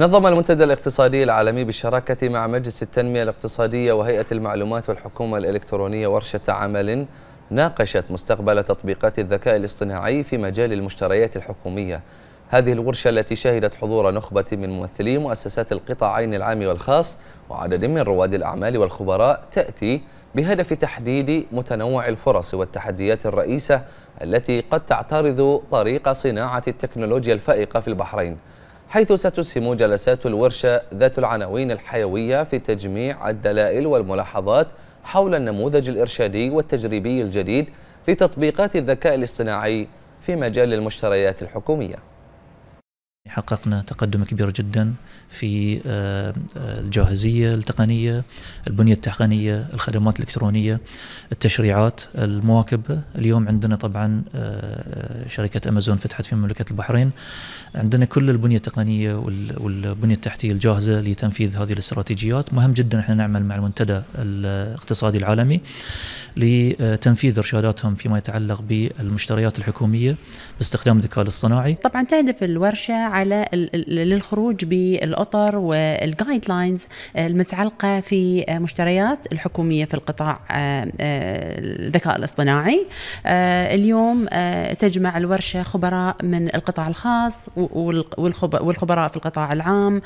نظم المنتدى الاقتصادي العالمي بالشراكة مع مجلس التنمية الاقتصادية وهيئة المعلومات والحكومة الإلكترونية ورشة عمل ناقشت مستقبل تطبيقات الذكاء الاصطناعي في مجال المشتريات الحكومية هذه الورشة التي شهدت حضور نخبة من ممثلي مؤسسات القطاعين العام والخاص وعدد من رواد الأعمال والخبراء تأتي بهدف تحديد متنوع الفرص والتحديات الرئيسة التي قد تعترض طريق صناعة التكنولوجيا الفائقة في البحرين حيث ستسهم جلسات الورشة ذات العناوين الحيوية في تجميع الدلائل والملاحظات حول النموذج الإرشادي والتجريبي الجديد لتطبيقات الذكاء الاصطناعي في مجال المشتريات الحكومية حققنا تقدم كبير جدا في آه، آه، الجاهزية التقنية البنية التقنية الخدمات الإلكترونية التشريعات المواكبة اليوم عندنا طبعا آه، شركة أمازون فتحت في مملكة البحرين عندنا كل البنية التقنية والبنية التحتية الجاهزة لتنفيذ هذه الاستراتيجيات مهم جدا احنا نعمل مع المنتدى الاقتصادي العالمي لتنفيذ إرشاداتهم فيما يتعلق بالمشتريات الحكومية باستخدام الذكاء الاصطناعي طبعا تهدف الورشة على للخروج بالأطر والجايد آه، لاينز المتعلقة في آه، مشتريات الحكومية في القطاع آه، الذكاء الاصطناعي اليوم تجمع الورشة خبراء من القطاع الخاص والخبراء في القطاع العام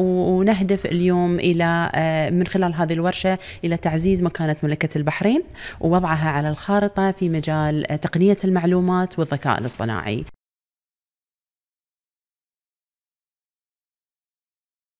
ونهدف اليوم إلى من خلال هذه الورشة إلى تعزيز مكانة مملكة البحرين ووضعها على الخارطة في مجال تقنية المعلومات والذكاء الاصطناعي